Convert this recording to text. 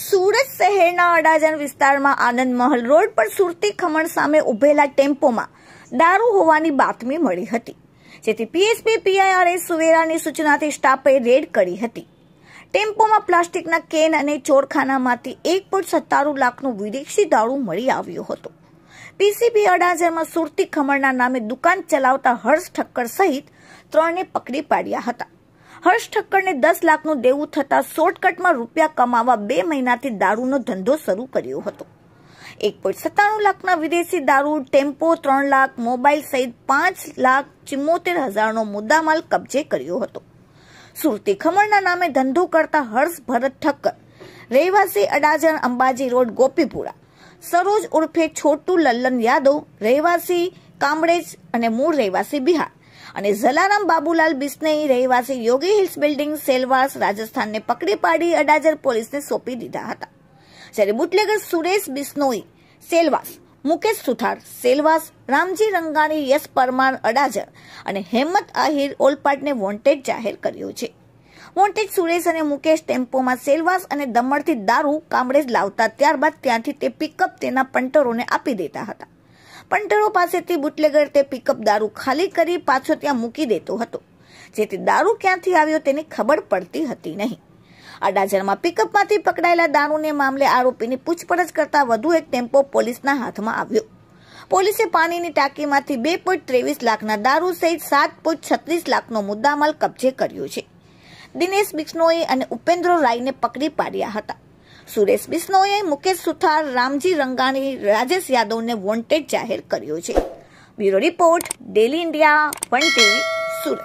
સુરત શહેરના અડાજણ વિસ્તારમાં આનંદ મહલ રોડ પર સુરતી ખમણ સામે ઉભેલા ટેમ્પોમાં દારૂ હોવાની બાતમી મળી હતી જેથી પીએસપી પીઆઈઆરએ સુવેરાની સૂચનાથી સ્ટાફે રેડ કરી હતી ટેમ્પોમાં પ્લાસ્ટિકના કેન અને ચોરખાનામાંથી એક પોઈન્ટ સત્તાણું લાખનું વિદેશી દારૂ મળી આવ્યું હતું પીસીબી અડાજણમાં સુરતી ખમણના નામે દુકાન ચલાવતા હર્ષ ઠક્કર સહિત ત્રણને પકડી પાડ્યા હતા હર્ષ ઠક્કરને દસ લાખનું દેવું થતાં શોર્ટકટમાં રૂપિયા કમાવા બે મહિનાથી દારૂનો ધંધો શરૂ કર્યો હતો એક પોઈન્ટ સત્તાણું લાખના વિદેશી દારૂ ટેમ્પો ત્રણ લાખ મોબાઈલ સહિત પાંચ લાખ ચિમ્મોતેર હજારનો મુદ્દામાલ કબજે કર્યો હતો સુરતી ખમણના નામે ધંધો કરતા હર્ષ ભરત ઠક્કર રહેવાસી અડાજણ અંબાજી રોડ ગોપીપુરા સરોજ ઉર્ફે છોટુ લલ્લન યાદવ રહેવાસી કામરેજ અને મૂળ રહેવાસી બિહાર અને જલારામ બાબુલાલ બિસ્નેઈ રહેવાસી યોગી હિલ્સ બિલ્ડિંગ સેલવાસ રાજસ્થાનને પકડી પાડી અડાજર પોલીસને સોંપી દીધા હતા જ્યારે બુટલેગર સુરેશ બિસ્નોઈ સેલવાસ મુકેશ સુથાર સેલવાસ રામજી રંગાણી યશ પરમાર અડાજર અને હેમત આહિર ઓલપાટને વોન્ટેડ જાહેર કર્યું છે વોન્ટેડ સુરેશ અને મુકેશ ટેમ્પોમાં સેલવાસ અને દમણથી દારૂ કામરેજ લાવતા ત્યારબાદ ત્યાંથી તે પિકઅપ તેના પંટરોને આપી દેતા હતા પંટરો પાસેથી બુટલેગર તે પિકઅપ દારૂ ખાલી કરી પાછો ત્યાં મૂકી દેતો હતો જેથી દારૂ ક્યાંથી આવ્યો તેની ખબર પડતી હતી નહીં અડાજણમાં પિકઅપમાંથી પકડાયેલા દારૂને મામલે આરોપીની પૂછપરછ કરતા વધુ એક ટેમ્પો પોલીસના હાથમાં આવ્યો પોલીસે પાણીની ટાંકીમાંથી બે પોઈન્ટ ત્રેવીસ લાખના દારૂ સહિત સાત પોઈન્ટ છત્રીસ લાખનો મુદ્દામાલ કબજે કર્યો છે દિનેશ બિશ્નોઈ અને ઉપેન્દ્ર રાયને પકડી પાડ્યા હતા સુરેશ બિસ્નોએ મુકેશ સુથાર રામજી રંગાણી રાજેશ યાદવને વોન્ટેડ જાહેર કર્યો છે bureau report daily India one TV Surat